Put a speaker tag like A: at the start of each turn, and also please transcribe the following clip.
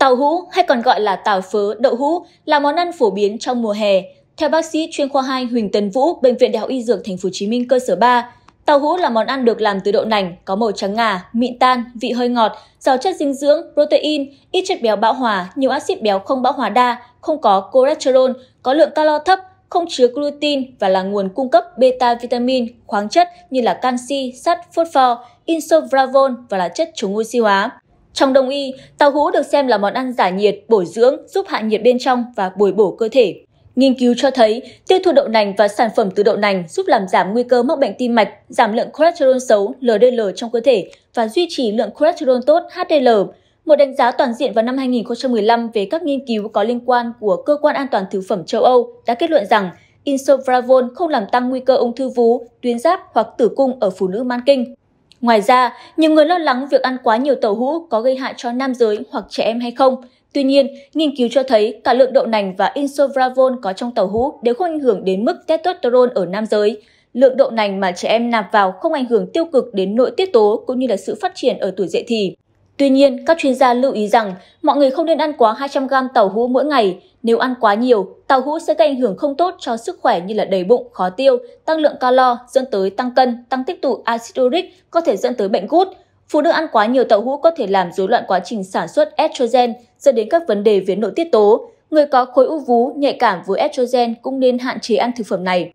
A: Tàu hũ hay còn gọi là tàu phớ, đậu hũ là món ăn phổ biến trong mùa hè. Theo bác sĩ chuyên khoa 2 Huỳnh Tấn Vũ, bệnh viện Đại học Y Dược Thành phố Hồ Chí Minh cơ sở 3, tàu hũ là món ăn được làm từ đậu nành, có màu trắng ngà, mịn tan, vị hơi ngọt, giàu chất dinh dưỡng, protein, ít chất béo bão hòa, nhiều axit béo không bão hòa đa, không có cholesterol, có lượng calo thấp, không chứa gluten và là nguồn cung cấp beta vitamin, khoáng chất như là canxi, sắt, phosphor, pho, và là chất chống oxy hóa. Trong đông y, tàu hũ được xem là món ăn giải nhiệt, bổ dưỡng, giúp hạ nhiệt bên trong và bồi bổ cơ thể. Nghiên cứu cho thấy, tiêu thụ đậu nành và sản phẩm từ đậu nành giúp làm giảm nguy cơ mắc bệnh tim mạch, giảm lượng cholesterol xấu LDL trong cơ thể và duy trì lượng cholesterol tốt HDL. Một đánh giá toàn diện vào năm 2015 về các nghiên cứu có liên quan của Cơ quan An toàn Thực phẩm châu Âu đã kết luận rằng Insovravol không làm tăng nguy cơ ung thư vú, tuyến giáp hoặc tử cung ở phụ nữ mang kinh. Ngoài ra, nhiều người lo lắng việc ăn quá nhiều tàu hũ có gây hại cho nam giới hoặc trẻ em hay không. Tuy nhiên, nghiên cứu cho thấy cả lượng đậu nành và insovravone có trong tàu hũ đều không ảnh hưởng đến mức testosterone ở nam giới. Lượng đậu nành mà trẻ em nạp vào không ảnh hưởng tiêu cực đến nội tiết tố cũng như là sự phát triển ở tuổi dậy thì. Tuy nhiên, các chuyên gia lưu ý rằng mọi người không nên ăn quá 200 g tàu hũ mỗi ngày. Nếu ăn quá nhiều, tàu hũ sẽ gây ảnh hưởng không tốt cho sức khỏe như là đầy bụng, khó tiêu, tăng lượng calo, dẫn tới tăng cân, tăng tích tụ acid uric, có thể dẫn tới bệnh gút. Phụ nữ ăn quá nhiều tàu hũ có thể làm rối loạn quá trình sản xuất estrogen, dẫn đến các vấn đề về nội tiết tố. Người có khối u vú nhạy cảm với estrogen cũng nên hạn chế ăn thực phẩm này.